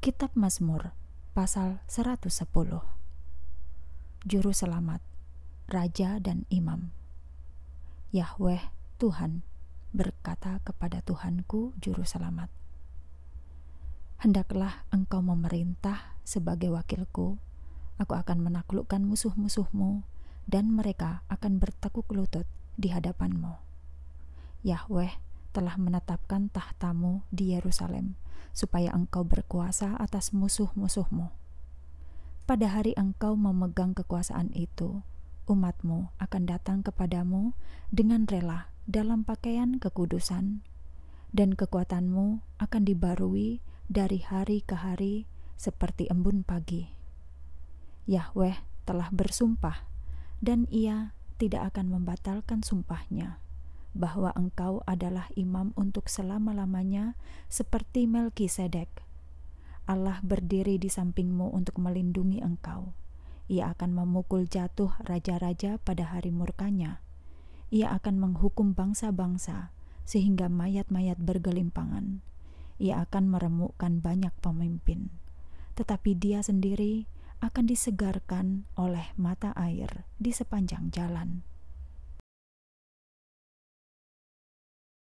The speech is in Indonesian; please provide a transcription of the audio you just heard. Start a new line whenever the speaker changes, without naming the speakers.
Kitab Mazmur pasal 110 Juru selamat raja dan imam Yahweh Tuhan berkata kepada Tuhanku juru selamat Hendaklah engkau memerintah sebagai wakilku aku akan menaklukkan musuh-musuhmu dan mereka akan bertekuk lutut di hadapanmu Yahweh telah menetapkan tahtamu di Yerusalem, supaya engkau berkuasa atas musuh-musuhmu. Pada hari engkau memegang kekuasaan itu, umatmu akan datang kepadamu dengan rela dalam pakaian kekudusan, dan kekuatanmu akan dibarui dari hari ke hari seperti embun pagi. Yahweh telah bersumpah, dan Ia tidak akan membatalkan sumpahnya bahwa engkau adalah imam untuk selama-lamanya seperti Melkisedek. Allah berdiri di sampingmu untuk melindungi engkau. Ia akan memukul jatuh raja-raja pada hari murkanya. Ia akan menghukum bangsa-bangsa sehingga mayat-mayat bergelimpangan. Ia akan meremukkan banyak pemimpin. Tetapi dia sendiri akan disegarkan oleh mata air di sepanjang jalan.